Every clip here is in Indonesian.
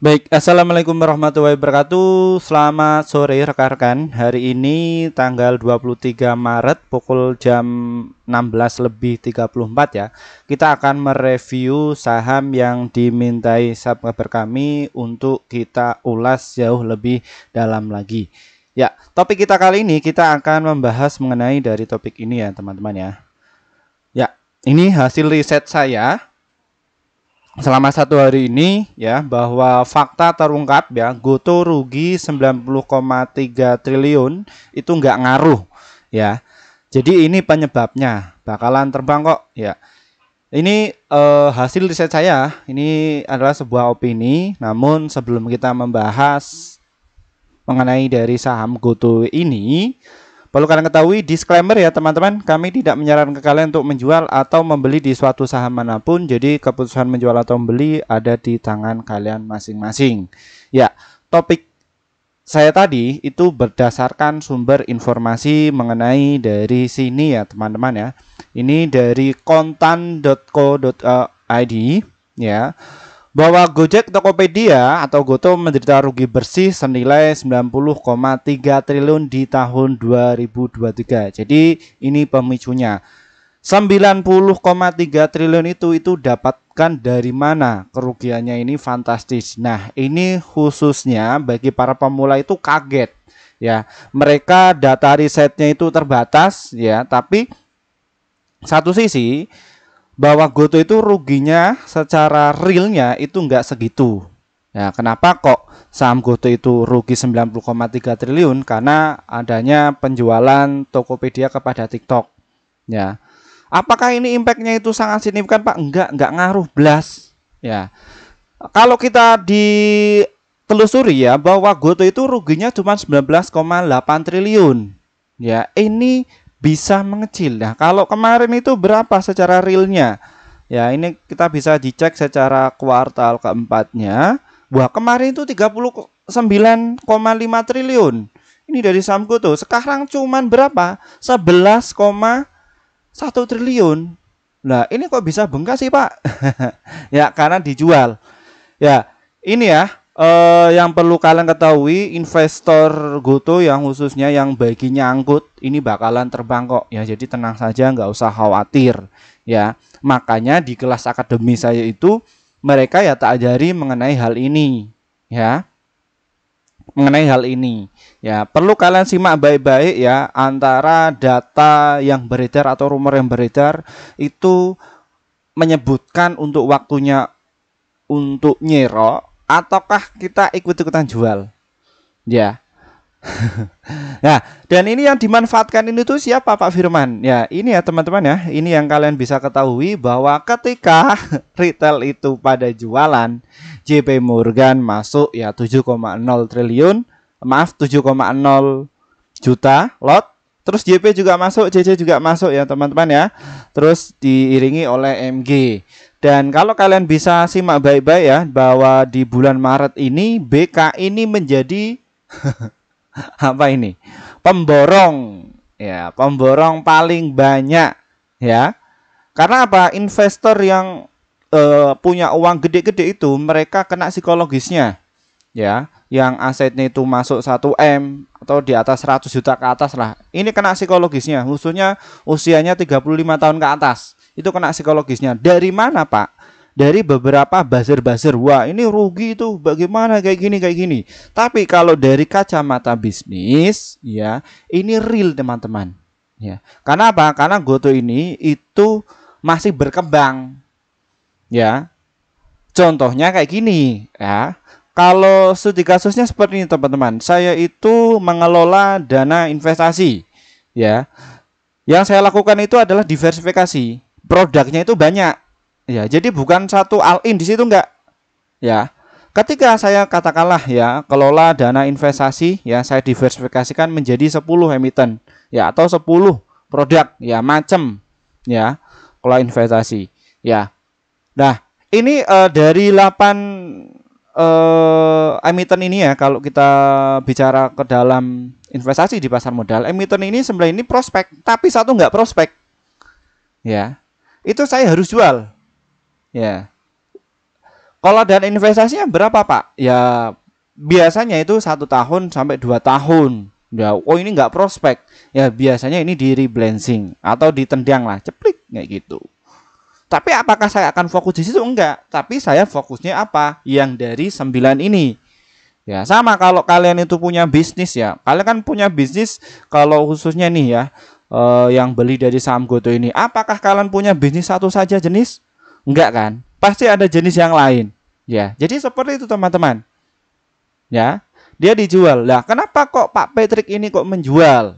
Baik, Assalamualaikum warahmatullahi wabarakatuh Selamat sore rekan-rekan Hari ini tanggal 23 Maret pukul jam 16 lebih 34 ya Kita akan mereview saham yang dimintai subscriber kami Untuk kita ulas jauh lebih dalam lagi Ya, topik kita kali ini kita akan membahas mengenai dari topik ini ya teman-teman ya Ya, ini hasil riset saya selama satu hari ini ya bahwa fakta terungkap ya Goto rugi 90,3 triliun itu nggak ngaruh ya jadi ini penyebabnya bakalan terbang kok ya ini eh, hasil riset saya ini adalah sebuah opini namun sebelum kita membahas mengenai dari saham Goto ini Perlu kalian ketahui disclaimer ya teman-teman, kami tidak menyarankan kalian untuk menjual atau membeli di suatu saham manapun. Jadi keputusan menjual atau membeli ada di tangan kalian masing-masing. Ya, topik saya tadi itu berdasarkan sumber informasi mengenai dari sini ya teman-teman ya. Ini dari kontan.co.id eh, ya bahwa Gojek Tokopedia atau Goto menderita rugi bersih senilai 90,3 triliun di tahun 2023. Jadi ini pemicunya. 90,3 triliun itu itu dapatkan dari mana? Kerugiannya ini fantastis. Nah, ini khususnya bagi para pemula itu kaget ya. Mereka data risetnya itu terbatas ya, tapi satu sisi bahwa Goto itu ruginya secara realnya itu nggak segitu. Ya, kenapa kok saham Goto itu rugi 90,3 triliun? Karena adanya penjualan Tokopedia kepada TikTok. Ya. Apakah ini impactnya itu sangat signifikan, Pak? Enggak, enggak ngaruh belas, Ya. Kalau kita di telusuri ya bahwa Goto itu ruginya cuma 19,8 triliun. Ya, ini bisa mengecil. ya kalau kemarin itu berapa secara realnya? Ya, ini kita bisa dicek secara kuartal keempatnya. Wah, kemarin itu 39,5 triliun. Ini dari Samgo tuh. Sekarang cuman berapa? 11,1 triliun. Nah, ini kok bisa bengkak sih, Pak? ya, karena dijual. Ya, ini ya, uh, yang perlu kalian ketahui investor goto yang khususnya yang bagi nyangkut ini bakalan terbang kok ya jadi tenang saja nggak usah khawatir ya makanya di kelas akademi saya itu mereka ya tak ajari mengenai hal ini ya mengenai hal ini ya perlu kalian simak baik-baik ya antara data yang beredar atau rumor yang beredar itu menyebutkan untuk waktunya untuk nyerok ataukah kita ikut-ikutan jual? Ya. nah, dan ini yang dimanfaatkan ini tuh siapa Pak Firman? Ya, ini ya teman-teman ya, ini yang kalian bisa ketahui bahwa ketika retail itu pada jualan, JP Morgan masuk ya 7,0 triliun, maaf 7,0 juta lot Terus JP juga masuk, CC juga masuk ya teman-teman ya. Terus diiringi oleh MG. Dan kalau kalian bisa simak baik-baik ya bahwa di bulan Maret ini BK ini menjadi apa ini? Pemborong ya, pemborong paling banyak ya. Karena apa? Investor yang uh, punya uang gede-gede itu mereka kena psikologisnya ya yang asetnya itu masuk 1M atau di atas 100 juta ke atas lah. Ini kena psikologisnya, khususnya usianya 35 tahun ke atas. Itu kena psikologisnya. Dari mana, Pak? Dari beberapa buzzer-buzzer. Wah, ini rugi itu. Bagaimana kayak gini kayak gini. Tapi kalau dari kacamata bisnis, ya, ini real, teman-teman. Ya. Karena apa? Karena Goto ini itu masih berkembang. Ya. Contohnya kayak gini, ya kalau studi kasusnya seperti ini teman-teman, saya itu mengelola dana investasi ya. Yang saya lakukan itu adalah diversifikasi. Produknya itu banyak. Ya, jadi bukan satu all in di situ enggak. Ya. Ketika saya katakanlah ya, kelola dana investasi ya, saya diversifikasikan menjadi 10 emiten ya atau 10 produk ya macam ya kelola investasi ya. Nah, ini uh, dari 8 eh emiten ini ya kalau kita bicara ke dalam investasi di pasar modal emiten ini sebenarnya ini prospek tapi satu nggak prospek ya itu saya harus jual ya kalau dan investasinya berapa pak ya biasanya itu satu tahun sampai dua tahun ya oh ini nggak prospek ya biasanya ini di rebalancing atau ditendang lah ceplik kayak gitu tapi apakah saya akan fokus di situ? Enggak. Tapi saya fokusnya apa? Yang dari sembilan ini. Ya, sama kalau kalian itu punya bisnis ya. Kalian kan punya bisnis kalau khususnya nih ya, eh, yang beli dari saham Goto ini. Apakah kalian punya bisnis satu saja jenis? Enggak kan? Pasti ada jenis yang lain. Ya, jadi seperti itu teman-teman. Ya, dia dijual. Lah, kenapa kok Pak Patrick ini kok menjual?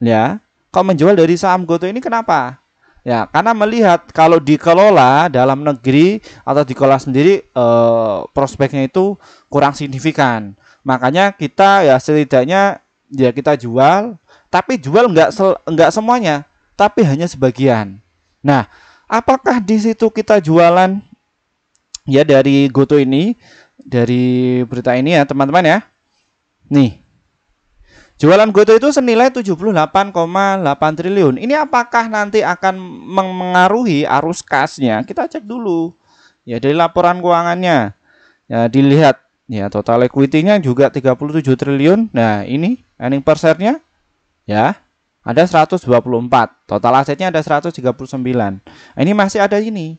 Ya, kok menjual dari saham Goto ini kenapa? Ya, karena melihat kalau dikelola dalam negeri atau dikelola sendiri eh, prospeknya itu kurang signifikan. Makanya kita ya setidaknya ya kita jual, tapi jual nggak enggak semuanya, tapi hanya sebagian. Nah, apakah di situ kita jualan ya dari Goto ini, dari berita ini ya teman-teman ya. Nih, Jualan GoTo itu senilai 78,8 triliun. Ini apakah nanti akan mengaruhi arus kasnya? Kita cek dulu. Ya dari laporan keuangannya. Ya dilihat ya total equity-nya juga 37 triliun. Nah, ini earning per share-nya ya ada 124. Total asetnya ada 139. Nah, ini masih ada ini.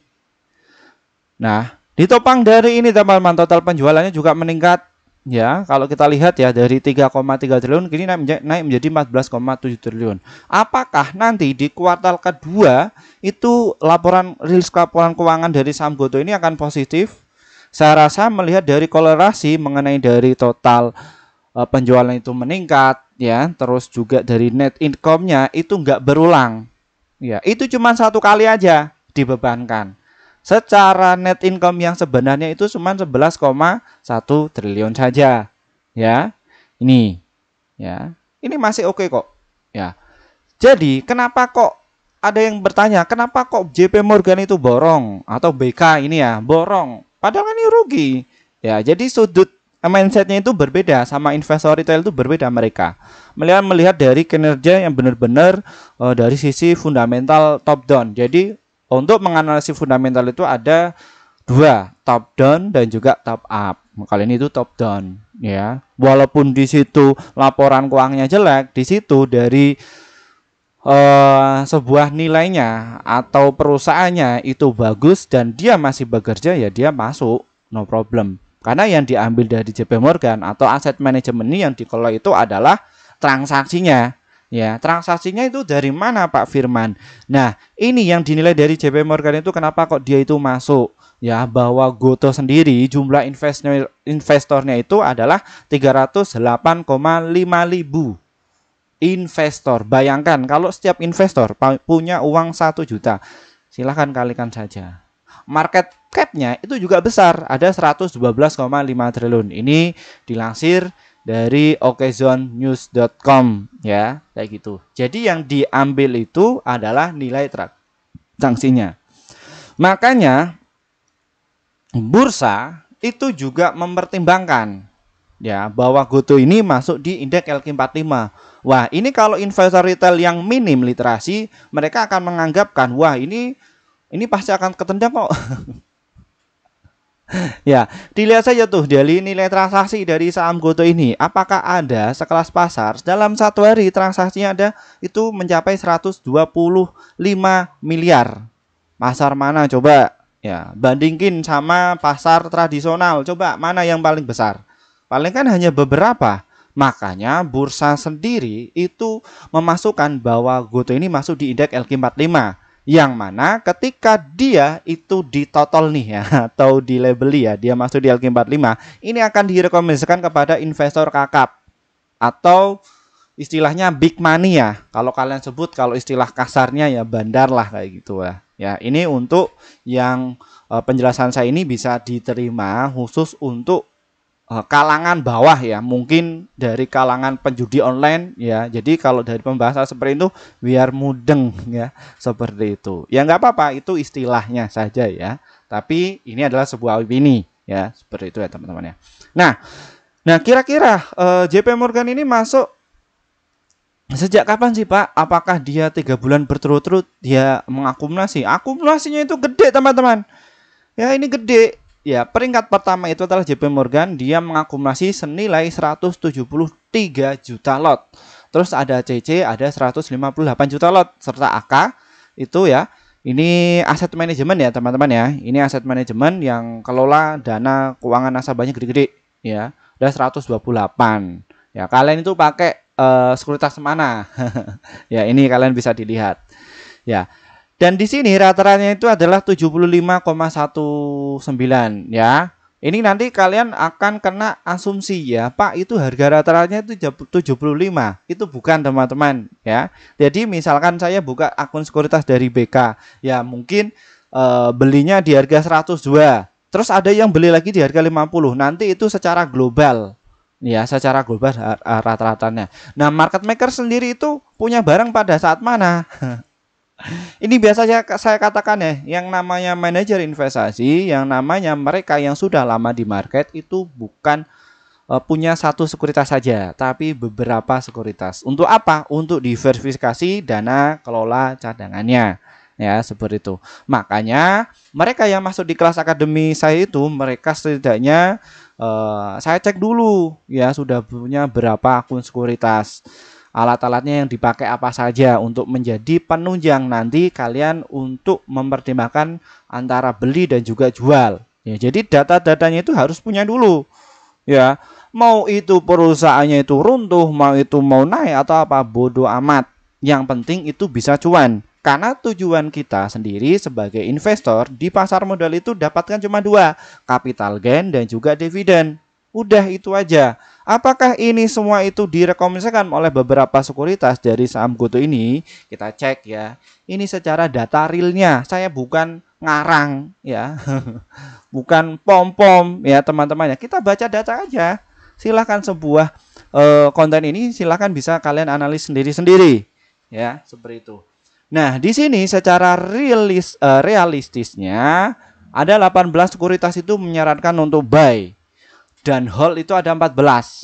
Nah, ditopang dari ini teman-teman total penjualannya juga meningkat ya kalau kita lihat ya dari 3,3 triliun kini naik, naik menjadi 14,7 triliun. Apakah nanti di kuartal kedua itu laporan rilis laporan keuangan dari To ini akan positif? Saya rasa melihat dari kolerasi mengenai dari total e, penjualan itu meningkat ya, terus juga dari net income-nya itu nggak berulang. Ya, itu cuma satu kali aja dibebankan. Secara net income yang sebenarnya itu cuma 11,1 triliun saja. Ya. Ini. Ya. Ini masih oke okay kok. Ya. Jadi, kenapa kok ada yang bertanya, kenapa kok JP Morgan itu borong atau BK ini ya, borong? Padahal kan ini rugi. Ya, jadi sudut mindsetnya itu berbeda sama investor retail itu berbeda mereka melihat melihat dari kinerja yang benar-benar uh, dari sisi fundamental top down jadi untuk menganalisis fundamental itu ada dua, top down dan juga top up. Kali ini itu top down ya. Walaupun di situ laporan keuangannya jelek, di situ dari Uh, sebuah nilainya atau perusahaannya itu bagus dan dia masih bekerja ya dia masuk no problem karena yang diambil dari JP Morgan atau aset manajemen ini yang dikelola itu adalah transaksinya Ya, transaksinya itu dari mana Pak Firman? Nah, ini yang dinilai dari JP Morgan itu kenapa kok dia itu masuk? Ya, bahwa Goto sendiri jumlah investor investornya itu adalah 308,5 ribu investor. Bayangkan kalau setiap investor punya uang satu juta, silahkan kalikan saja. Market capnya itu juga besar, ada 112,5 triliun. Ini dilansir dari okezonnews.com ya kayak gitu. Jadi yang diambil itu adalah nilai sanksinya. Makanya bursa itu juga mempertimbangkan ya bahwa goto ini masuk di indeks LQ45. Wah, ini kalau investor retail yang minim literasi, mereka akan menganggapkan wah ini ini pasti akan ketendang kok. ya, dilihat saja tuh dari nilai transaksi dari saham Goto ini. Apakah ada sekelas pasar dalam satu hari transaksinya ada itu mencapai 125 miliar. Pasar mana coba? Ya, bandingkin sama pasar tradisional. Coba mana yang paling besar? Paling kan hanya beberapa. Makanya bursa sendiri itu memasukkan bahwa Goto ini masuk di indeks LQ45 yang mana ketika dia itu ditotol nih ya atau di labeli ya dia masuk di LQ 45 ini akan direkomendasikan kepada investor kakap atau istilahnya big money ya kalau kalian sebut kalau istilah kasarnya ya bandar lah kayak gitu ya ya ini untuk yang eh, penjelasan saya ini bisa diterima khusus untuk Eh, kalangan bawah ya mungkin dari kalangan penjudi online ya jadi kalau dari pembahasan seperti itu biar mudeng ya seperti itu ya nggak apa-apa itu istilahnya saja ya tapi ini adalah sebuah opini ya seperti itu ya teman-teman ya nah nah kira-kira uh, eh, JP Morgan ini masuk Sejak kapan sih Pak? Apakah dia tiga bulan berturut-turut dia mengakumulasi? Akumulasinya itu gede teman-teman. Ya ini gede Ya, peringkat pertama itu adalah JP Morgan, dia mengakumulasi senilai 173 juta lot. Terus ada CC ada 158 juta lot serta AK itu ya. Ini aset manajemen ya, teman-teman ya. Ini aset manajemen yang kelola dana keuangan nasabahnya gede-gede ya. Ada 128. Ya, kalian itu pakai uh, sekuritas mana? ya, ini kalian bisa dilihat. Ya. Dan di sini rata-ratanya itu adalah 75,19 ya. Ini nanti kalian akan kena asumsi ya, Pak itu harga rata-ratanya itu 75. Itu bukan teman-teman ya. Jadi misalkan saya buka akun sekuritas dari BK, ya mungkin e, belinya di harga 102. Terus ada yang beli lagi di harga 50. Nanti itu secara global ya, secara global rata-ratanya. Nah, market maker sendiri itu punya barang pada saat mana? Ini biasa saya, katakan ya, yang namanya manajer investasi, yang namanya mereka yang sudah lama di market itu bukan eh, punya satu sekuritas saja, tapi beberapa sekuritas. Untuk apa? Untuk diversifikasi dana kelola cadangannya. Ya, seperti itu. Makanya mereka yang masuk di kelas akademi saya itu mereka setidaknya uh, saya cek dulu ya sudah punya berapa akun sekuritas alat-alatnya yang dipakai apa saja untuk menjadi penunjang nanti kalian untuk mempertimbangkan antara beli dan juga jual. Ya, jadi data-datanya itu harus punya dulu. Ya, mau itu perusahaannya itu runtuh, mau itu mau naik atau apa bodoh amat. Yang penting itu bisa cuan. Karena tujuan kita sendiri sebagai investor di pasar modal itu dapatkan cuma dua, capital gain dan juga dividen. Udah itu aja. Apakah ini semua itu direkomendasikan oleh beberapa sekuritas dari saham Goto ini? Kita cek ya. Ini secara data realnya. Saya bukan ngarang ya. bukan pom-pom ya teman-teman ya. Kita baca data aja. Silahkan sebuah eh, konten ini silahkan bisa kalian analis sendiri-sendiri ya, seperti itu. Nah, di sini secara realis, eh, realistisnya ada 18 sekuritas itu menyarankan untuk buy dan hold itu ada 14.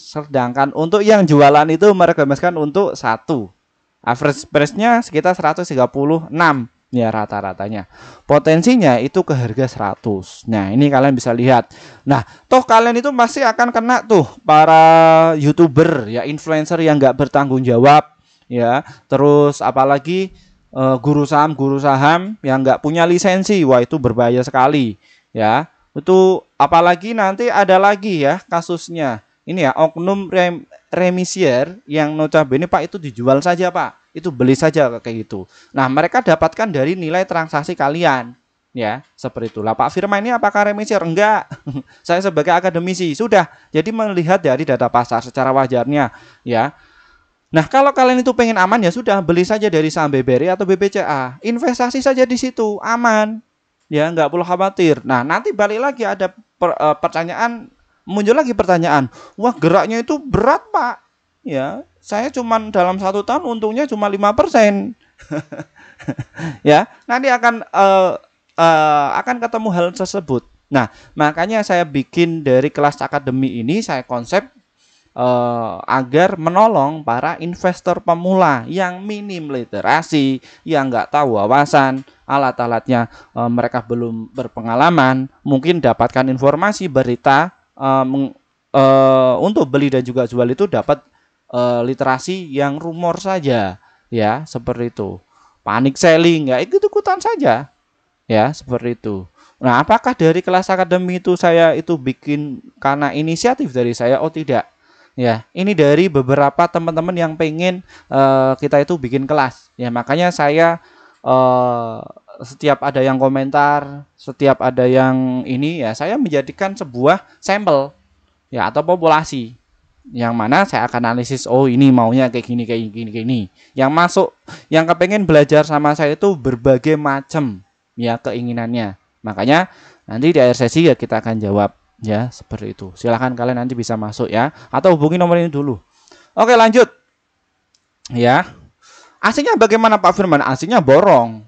Sedangkan untuk yang jualan itu merekomendasikan untuk satu. Average price-nya sekitar 136 ya rata-ratanya. Potensinya itu ke harga 100. Nah, ini kalian bisa lihat. Nah, toh kalian itu masih akan kena tuh para YouTuber ya influencer yang nggak bertanggung jawab ya. Terus apalagi uh, guru saham guru saham yang nggak punya lisensi wah itu berbahaya sekali ya itu Apalagi nanti ada lagi ya kasusnya. Ini ya oknum rem, remisier yang notabene Pak itu dijual saja Pak. Itu beli saja kayak gitu. Nah, mereka dapatkan dari nilai transaksi kalian. Ya, seperti itu lah Pak Firman ini apakah remisier? Enggak. Saya sebagai akademisi sudah. Jadi melihat dari data pasar secara wajarnya ya. Nah, kalau kalian itu pengen aman ya sudah beli saja dari saham BBRI atau BBCA. Investasi saja di situ, aman ya nggak perlu khawatir nah nanti balik lagi ada per, uh, pertanyaan muncul lagi pertanyaan wah geraknya itu berat pak ya saya cuma dalam satu tahun untungnya cuma lima persen ya nanti akan uh, uh, akan ketemu hal tersebut nah makanya saya bikin dari kelas akademi ini saya konsep Uh, agar menolong para investor pemula yang minim literasi, yang nggak tahu wawasan, alat-alatnya uh, mereka belum berpengalaman, mungkin dapatkan informasi berita uh, meng, untuk beli dan juga jual itu dapat literasi yang rumor saja, ya seperti itu. Panik selling, ya itu ikutan saja, ya seperti itu. Nah, apakah dari kelas akademi itu saya itu bikin karena inisiatif dari saya? Oh tidak, Ya, ini dari beberapa teman-teman yang pengen uh, kita itu bikin kelas. Ya, makanya saya uh, setiap ada yang komentar, setiap ada yang ini ya saya menjadikan sebuah sampel ya atau populasi yang mana saya akan analisis oh ini maunya kayak gini kayak gini kayak gini yang masuk yang kepengen belajar sama saya itu berbagai macam ya keinginannya makanya nanti di akhir sesi ya kita akan jawab Ya, seperti itu. Silahkan kalian nanti bisa masuk ya. Atau hubungi nomor ini dulu. Oke lanjut. Ya. Aslinya bagaimana Pak Firman? Aslinya borong.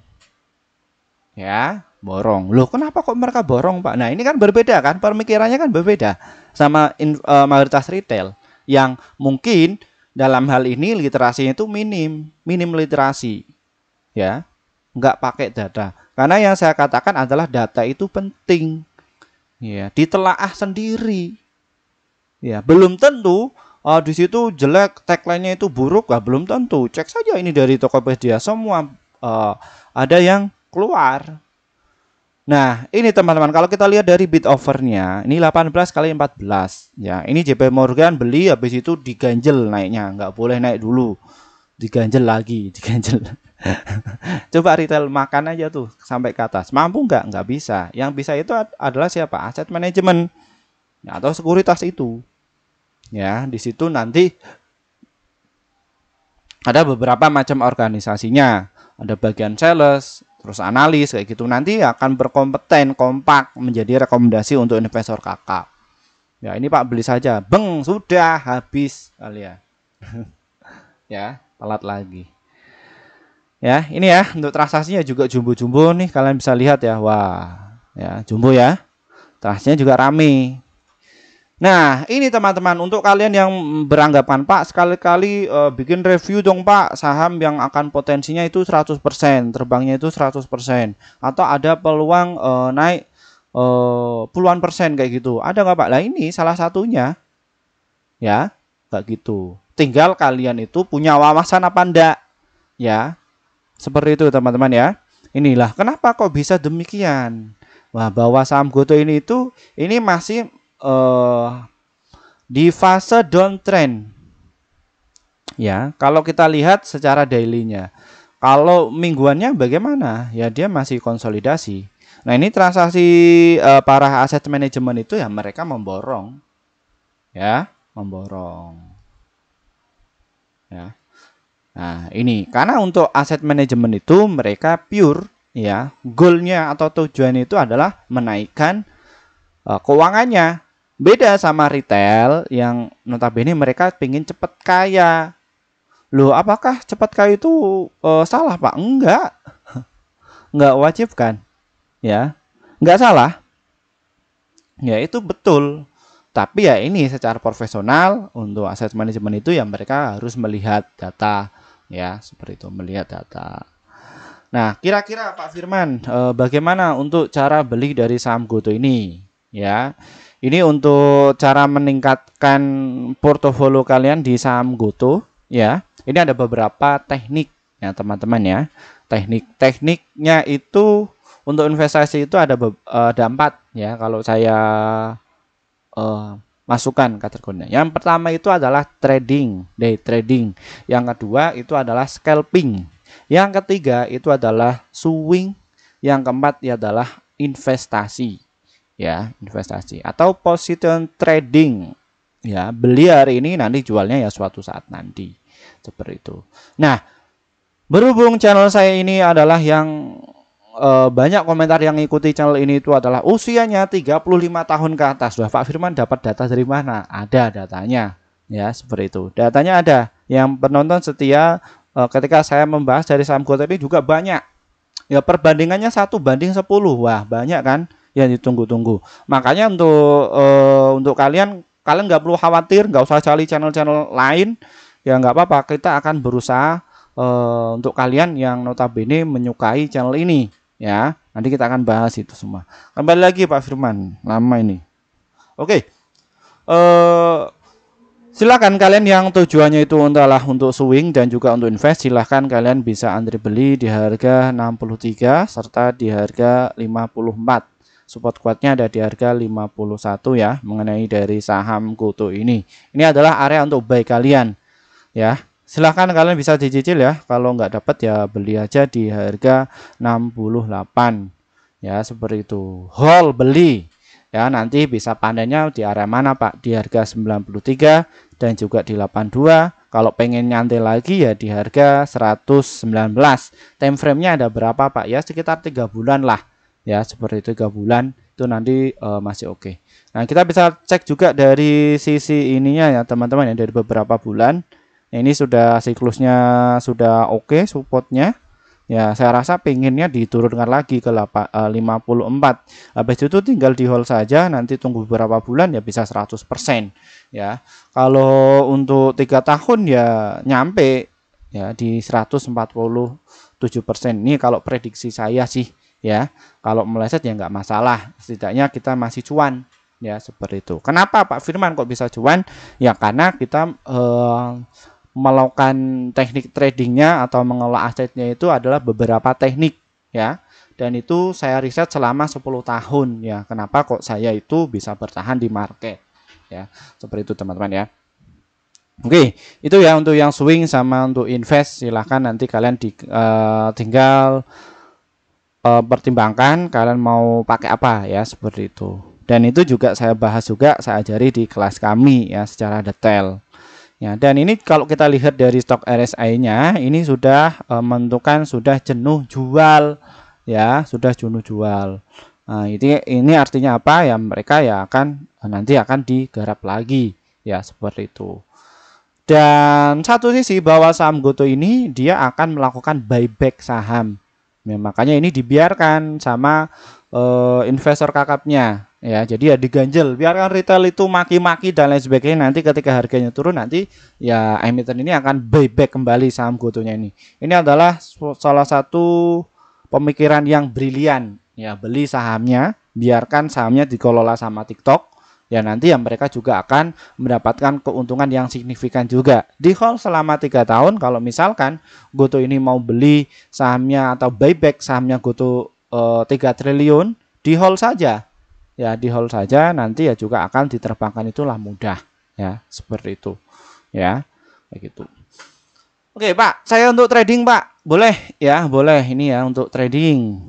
Ya, borong. Loh, kenapa kok mereka borong, Pak? Nah, ini kan berbeda kan? Pemikirannya kan berbeda sama in, uh, mayoritas retail yang mungkin dalam hal ini literasinya itu minim, minim literasi. Ya. nggak pakai data. Karena yang saya katakan adalah data itu penting ya ditelaah sendiri ya belum tentu uh, di situ jelek tagline-nya itu buruk lah belum tentu cek saja ini dari Tokopedia semua uh, ada yang keluar Nah, ini teman-teman kalau kita lihat dari bid overnya, ini 18 kali 14 ya. Ini JP Morgan beli habis itu diganjel naiknya, nggak boleh naik dulu. Diganjel lagi, diganjel. Coba retail makan aja tuh sampai ke atas. Mampu nggak? Nggak bisa. Yang bisa itu adalah siapa? Aset manajemen nah, atau sekuritas itu. Ya, di situ nanti ada beberapa macam organisasinya. Ada bagian sales, terus analis kayak gitu. Nanti akan berkompeten, kompak menjadi rekomendasi untuk investor kakak Ya, ini Pak beli saja. Beng, sudah habis kali ya ya, telat lagi. Ya, ini ya untuk transaksinya juga jumbo-jumbo nih kalian bisa lihat ya. Wah, ya jumbo ya. Transaksinya juga rame. Nah, ini teman-teman untuk kalian yang beranggapan, Pak, sekali-kali uh, bikin review dong, Pak, saham yang akan potensinya itu 100%, terbangnya itu 100%, atau ada peluang uh, naik uh, puluhan persen kayak gitu. Ada nggak, Pak? Lah ini salah satunya. Ya, kayak gitu. Tinggal kalian itu punya wawasan apa enggak. Ya, seperti itu teman-teman ya. Inilah kenapa kok bisa demikian. Wah, bahwa saham Goto ini itu ini masih uh, di fase downtrend. Ya, kalau kita lihat secara daily-nya. Kalau mingguannya bagaimana? Ya dia masih konsolidasi. Nah, ini transaksi uh, para aset manajemen itu ya mereka memborong. Ya, memborong. Ya. Nah, ini karena untuk aset manajemen itu mereka pure ya, goalnya atau tujuan itu adalah menaikkan uh, keuangannya. Beda sama retail yang notabene mereka pengen cepat kaya. Loh, apakah cepat kaya itu uh, salah, Pak? Enggak. Enggak wajib kan? Ya. Enggak salah. Ya, itu betul. Tapi ya ini secara profesional untuk aset manajemen itu yang mereka harus melihat data ya seperti itu melihat data. Nah, kira-kira Pak Firman, eh, bagaimana untuk cara beli dari saham Goto ini? Ya, ini untuk cara meningkatkan portofolio kalian di saham Goto. Ya, ini ada beberapa teknik ya teman-teman ya. Teknik-tekniknya itu untuk investasi itu ada eh, ada empat ya. Kalau saya eh, masukan kategorinya. Yang pertama itu adalah trading, day trading. Yang kedua itu adalah scalping. Yang ketiga itu adalah swing. Yang keempat ya adalah investasi. Ya, investasi atau position trading. Ya, beli hari ini nanti jualnya ya suatu saat nanti. Seperti itu. Nah, berhubung channel saya ini adalah yang uh, banyak komentar yang ikuti channel ini itu adalah usianya 35 tahun ke atas. wah Pak Firman dapat data dari mana? Ada datanya. Ya, seperti itu. Datanya ada. Yang penonton setia uh, ketika saya membahas dari saham GoTV juga banyak. Ya, perbandingannya satu banding 10. Wah, banyak kan yang ditunggu-tunggu. Makanya untuk uh, untuk kalian kalian nggak perlu khawatir, nggak usah cari channel-channel lain. Ya nggak apa-apa, kita akan berusaha uh, untuk kalian yang notabene menyukai channel ini ya. Nanti kita akan bahas itu semua. Kembali lagi Pak Firman, lama ini. Oke. Uh, silakan kalian yang tujuannya itu adalah untuk swing dan juga untuk invest, silahkan kalian bisa antri beli di harga 63 serta di harga 54 support kuatnya ada di harga 51 ya mengenai dari saham kutu ini. Ini adalah area untuk buy kalian ya silahkan kalian bisa dicicil ya kalau nggak dapat ya beli aja di harga 68 ya seperti itu whole beli ya nanti bisa panennya di area mana Pak di harga 93 dan juga di 82 kalau pengen nyantai lagi ya di harga 119 time frame-nya ada berapa Pak ya sekitar tiga bulan lah ya seperti itu tiga bulan itu nanti uh, masih oke okay. Nah kita bisa cek juga dari sisi ininya ya teman-teman ya dari beberapa bulan ini sudah siklusnya sudah oke okay, supportnya ya saya rasa pengennya diturunkan lagi ke 54 eh, habis itu tinggal di hold saja nanti tunggu beberapa bulan ya bisa 100% ya kalau untuk tiga tahun ya nyampe ya di 147% ini kalau prediksi saya sih ya kalau meleset ya nggak masalah setidaknya kita masih cuan ya seperti itu kenapa Pak Firman kok bisa cuan ya karena kita eh, melakukan teknik tradingnya atau mengelola asetnya itu adalah beberapa teknik ya dan itu saya riset selama 10 tahun ya kenapa kok saya itu bisa bertahan di market ya seperti itu teman-teman ya Oke, itu ya untuk yang swing sama untuk invest silahkan nanti kalian di, uh, tinggal uh, pertimbangkan kalian mau pakai apa ya seperti itu. Dan itu juga saya bahas juga saya ajari di kelas kami ya secara detail. Ya, dan ini kalau kita lihat dari stok RSI-nya, ini sudah e, menentukan sudah jenuh jual, ya, sudah jenuh jual. Nah, ini ini artinya apa? Ya mereka ya akan eh, nanti akan digarap lagi, ya seperti itu. Dan satu sisi bahwa saham Goto ini dia akan melakukan buyback saham. Ya, makanya ini dibiarkan sama uh, investor kakapnya ya jadi ya diganjel biarkan retail itu maki-maki dan lain sebagainya nanti ketika harganya turun nanti ya emiten ini akan buyback kembali saham gotonya ini ini adalah salah satu pemikiran yang brilian ya beli sahamnya biarkan sahamnya dikelola sama TikTok ya nanti yang mereka juga akan mendapatkan keuntungan yang signifikan juga di hold selama tiga tahun kalau misalkan Goto ini mau beli sahamnya atau buyback sahamnya Goto Eh, tiga triliun di hold saja ya di hold saja nanti ya juga akan diterbangkan itulah mudah ya seperti itu ya begitu oke pak saya untuk trading pak boleh ya boleh ini ya untuk trading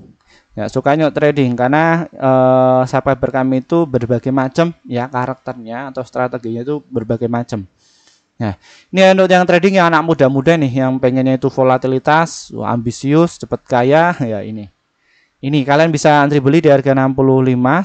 ya sukanya trading karena eh, subscriber kami itu berbagai macam ya karakternya atau strateginya itu berbagai macam ya ini ya untuk yang trading yang anak muda-muda nih yang pengennya itu volatilitas, ambisius, cepat kaya, ya ini ini kalian bisa antri beli di harga 65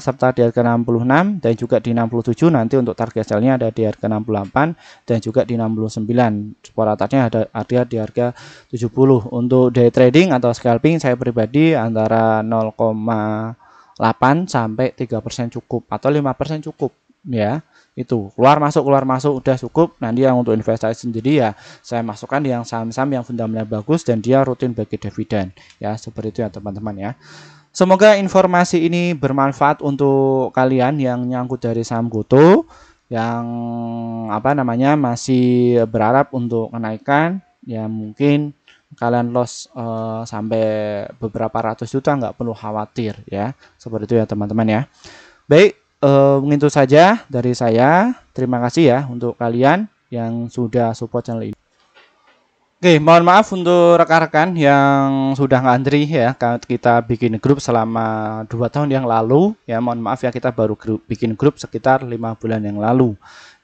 serta di harga 66 dan juga di 67 nanti untuk target sellnya ada di harga 68 dan juga di 69 support atasnya ada ada di harga 70 untuk day trading atau scalping saya pribadi antara 0,8 sampai 3% cukup atau 5% cukup ya itu keluar masuk keluar masuk udah cukup nanti yang untuk investasi sendiri ya saya masukkan yang saham-saham yang fundamental bagus dan dia rutin bagi dividen ya seperti itu ya teman-teman ya semoga informasi ini bermanfaat untuk kalian yang nyangkut dari saham goto yang apa namanya masih berharap untuk kenaikan ya mungkin kalian loss uh, sampai beberapa ratus juta nggak perlu khawatir ya seperti itu ya teman-teman ya baik Eh, mungkin itu saja dari saya. Terima kasih ya untuk kalian yang sudah support channel ini. Oke, mohon maaf untuk rekan-rekan yang sudah ngantri ya. Kita bikin grup selama 2 tahun yang lalu ya. Mohon maaf ya kita baru grup, bikin grup sekitar 5 bulan yang lalu.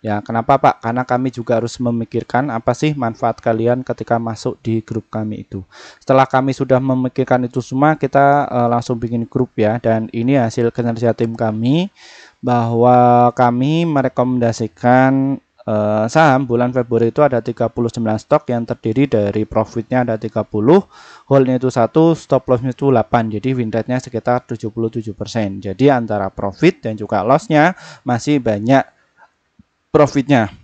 Ya, kenapa Pak? Karena kami juga harus memikirkan apa sih manfaat kalian ketika masuk di grup kami itu. Setelah kami sudah memikirkan itu semua, kita uh, langsung bikin grup ya dan ini hasil kinerja tim kami bahwa kami merekomendasikan eh, saham bulan Februari itu ada 39 stok yang terdiri dari profitnya ada 30, holdnya itu 1, stop lossnya itu 8. Jadi win rate-nya sekitar 77%. Jadi antara profit dan juga loss-nya masih banyak profitnya.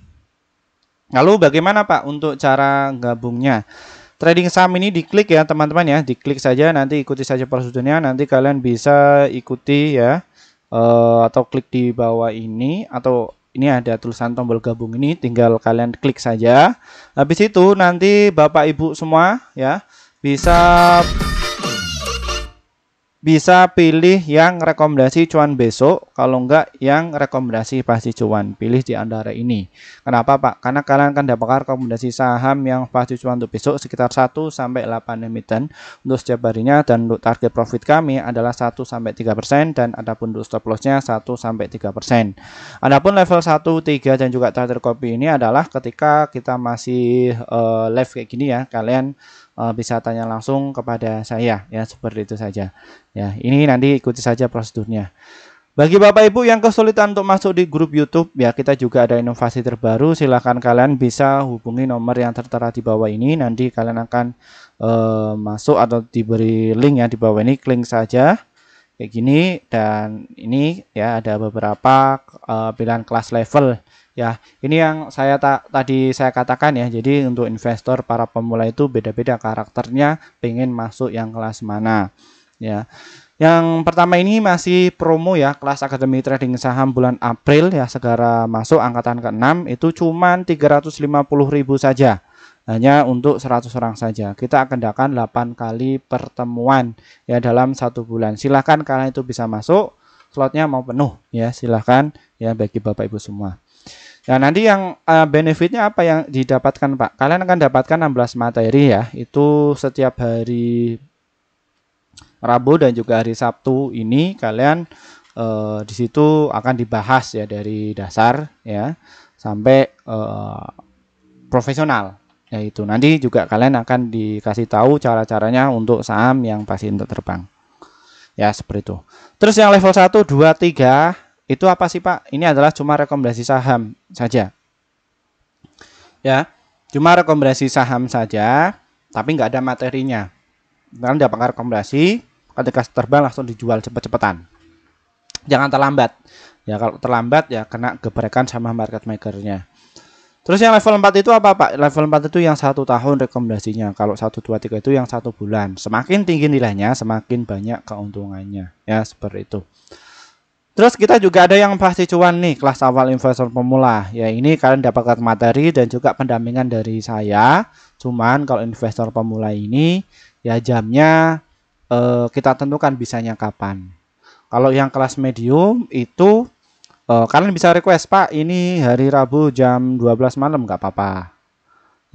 Lalu bagaimana Pak untuk cara gabungnya? Trading saham ini diklik ya teman-teman ya, diklik saja nanti ikuti saja prosedurnya, nanti kalian bisa ikuti ya uh, atau klik di bawah ini atau ini ada tulisan tombol gabung ini tinggal kalian klik saja habis itu nanti bapak ibu semua ya bisa bisa pilih yang rekomendasi cuan besok, kalau enggak yang rekomendasi pasti cuan. Pilih di antara ini. Kenapa Pak? Karena kalian akan dapatkan rekomendasi saham yang pasti cuan untuk besok sekitar 1 sampai 8 emiten untuk setiap harinya dan untuk target profit kami adalah 1 sampai 3% dan adapun untuk stop lossnya 1 sampai 3%. Adapun level 1, 3 dan juga trader copy ini adalah ketika kita masih uh, live kayak gini ya, kalian Eh, bisa tanya langsung kepada saya ya seperti itu saja. Ya, ini nanti ikuti saja prosedurnya. Bagi Bapak Ibu yang kesulitan untuk masuk di grup YouTube, ya kita juga ada inovasi terbaru. Silahkan kalian bisa hubungi nomor yang tertera di bawah ini. Nanti kalian akan uh, masuk atau diberi link ya di bawah ini, klik saja kayak gini. Dan ini ya ada beberapa uh, pilihan kelas level Ya, ini yang saya ta tadi saya katakan ya. Jadi untuk investor para pemula itu beda-beda karakternya, pengen masuk yang kelas mana. Ya. Yang pertama ini masih promo ya, kelas Akademi Trading Saham bulan April ya, segera masuk angkatan ke-6 itu cuman 350.000 saja. Hanya untuk 100 orang saja. Kita akan 8 kali pertemuan ya dalam satu bulan. Silahkan kalian itu bisa masuk, slotnya mau penuh ya, silahkan ya bagi Bapak Ibu semua. Nah, nanti yang uh, benefitnya apa yang didapatkan, Pak? Kalian akan dapatkan 16 materi ya. Itu setiap hari Rabu dan juga hari Sabtu ini kalian uh, di situ akan dibahas ya dari dasar ya sampai uh, profesional yaitu nanti juga kalian akan dikasih tahu cara-caranya untuk saham yang pasti untuk terbang ya seperti itu terus yang level 1 2 3 itu apa sih Pak? Ini adalah cuma rekomendasi saham saja. Ya, cuma rekomendasi saham saja, tapi nggak ada materinya. Nanti dapat rekomendasi, ketika terbang langsung dijual cepet-cepetan. Jangan terlambat. Ya kalau terlambat ya kena gebrakan sama market makernya. Terus yang level 4 itu apa Pak? Level 4 itu yang satu tahun rekomendasinya. Kalau satu dua tiga itu yang satu bulan. Semakin tinggi nilainya, semakin banyak keuntungannya. Ya seperti itu. Terus kita juga ada yang pasti cuan nih kelas awal investor pemula. Ya ini kalian dapatkan materi dan juga pendampingan dari saya. Cuman kalau investor pemula ini ya jamnya eh, kita tentukan bisanya kapan. Kalau yang kelas medium itu eh, kalian bisa request Pak ini hari Rabu jam 12 malam nggak apa-apa.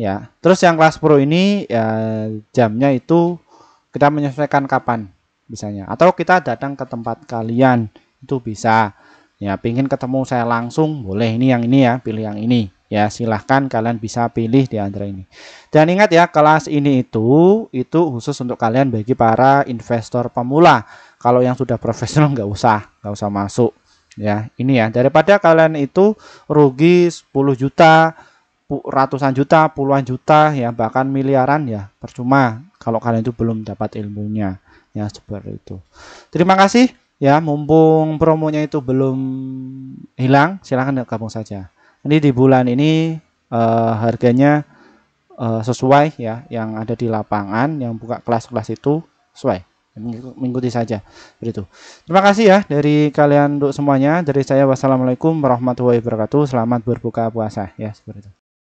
Ya. Terus yang kelas pro ini ya jamnya itu kita menyesuaikan kapan bisanya atau kita datang ke tempat kalian itu bisa ya pingin ketemu saya langsung boleh ini yang ini ya pilih yang ini ya silahkan kalian bisa pilih di antara ini dan ingat ya kelas ini itu itu khusus untuk kalian bagi para investor pemula kalau yang sudah profesional nggak usah nggak usah masuk ya ini ya daripada kalian itu rugi 10 juta ratusan juta puluhan juta ya bahkan miliaran ya percuma kalau kalian itu belum dapat ilmunya ya seperti itu terima kasih Ya, mumpung promonya itu belum hilang, silahkan gabung saja. Ini di bulan ini uh, harganya uh, sesuai ya, yang ada di lapangan, yang buka kelas-kelas itu sesuai. Mengikuti saja. Begitu. Terima kasih ya dari kalian untuk semuanya. Dari saya wassalamualaikum warahmatullahi wabarakatuh. Selamat berbuka puasa ya seperti itu.